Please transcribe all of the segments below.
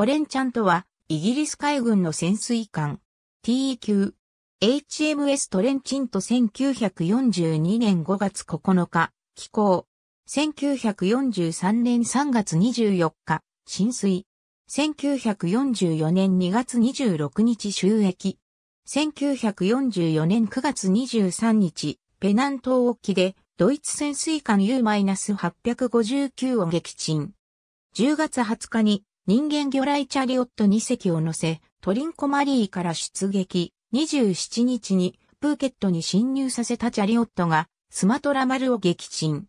トレンチャントは、イギリス海軍の潜水艦、TE q HMS トレンチント1942年5月9日、寄港。1943年3月24日、浸水。1944年2月26日収益。1944年9月23日、ペナン島沖で、ドイツ潜水艦 U-859 を撃沈。10月20日に人間魚雷チャリオット2隻を乗せ、トリンコマリーから出撃、27日にプーケットに侵入させたチャリオットがスマトラ丸を撃沈。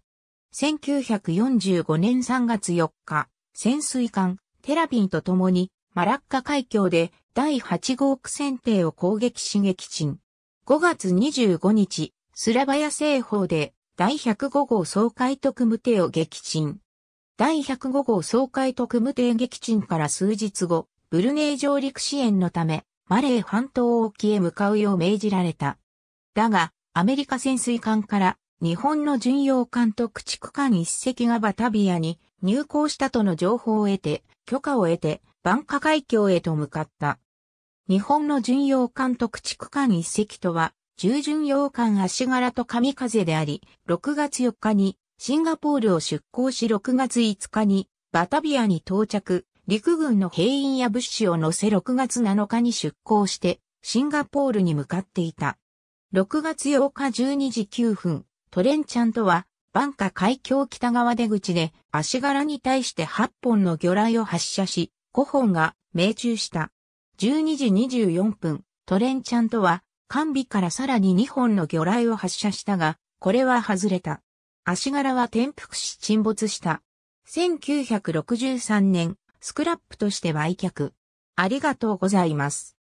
1945年3月4日、潜水艦テラピンと共にマラッカ海峡で第8号区船艇を攻撃し撃沈。5月25日、スラバヤ製法で第105号総海特務艇を撃沈。第105号総会特務艇撃沈から数日後、ブルネイ上陸支援のため、マレー半島沖へ向かうよう命じられた。だが、アメリカ潜水艦から日本の巡洋艦と駆逐艦一隻がバタビアに入港したとの情報を得て、許可を得て、バンカ海峡へと向かった。日本の巡洋艦と駆逐艦一隻とは、従巡洋艦足柄と神風であり、6月4日にシンガポールを出港し6月5日にバタビアに到着、陸軍の兵員や物資を乗せ6月7日に出港して、シンガポールに向かっていた。6月8日12時9分、トレンチャントは、バンカ海峡北側出口で、足柄に対して8本の魚雷を発射し、5本が命中した。12時24分、トレンチャントは、艦尾からさらに2本の魚雷を発射したが、これは外れた。足柄は転覆し沈没した。1963年、スクラップとして売却。ありがとうございます。